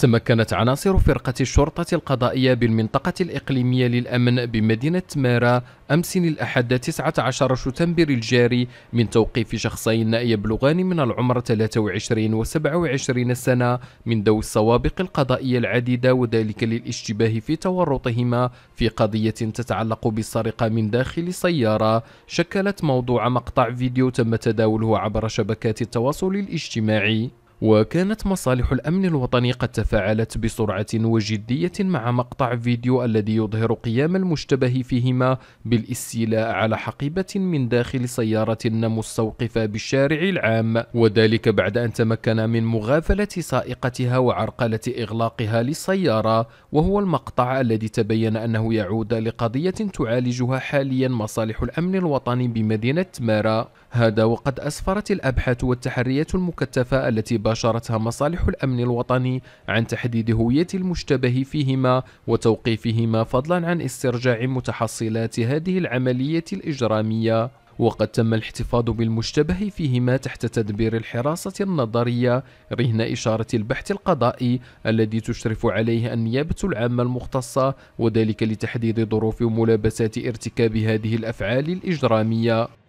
تمكنت عناصر فرقة الشرطة القضائية بالمنطقة الإقليمية للأمن بمدينة مارا أمس الأحد 19 شتنبر الجاري من توقيف شخصين يبلغان من العمر 23 و 27 سنة من ذوي السوابق القضائية العديدة وذلك للاشتباه في تورطهما في قضية تتعلق بالسرقة من داخل سيارة شكلت موضوع مقطع فيديو تم تداوله عبر شبكات التواصل الاجتماعي وكانت مصالح الأمن الوطني قد تفاعلت بسرعة وجدية مع مقطع فيديو الذي يظهر قيام المشتبه فيهما بالاستيلاء على حقيبة من داخل سيارة مستوقفة بالشارع العام وذلك بعد أن تمكن من مغافلة سائقتها وعرقلة إغلاقها للسيارة وهو المقطع الذي تبين أنه يعود لقضية تعالجها حاليا مصالح الأمن الوطني بمدينة مارا هذا وقد أسفرت الأبحاث والتحريات المكثفة التي باشرتها مصالح الأمن الوطني عن تحديد هوية المشتبه فيهما وتوقيفهما فضلا عن استرجاع متحصلات هذه العملية الإجرامية وقد تم الاحتفاظ بالمشتبه فيهما تحت تدبير الحراسة النظرية رهن إشارة البحث القضائي الذي تشرف عليه النيابة العامة المختصة وذلك لتحديد ظروف وملابسات ارتكاب هذه الأفعال الإجرامية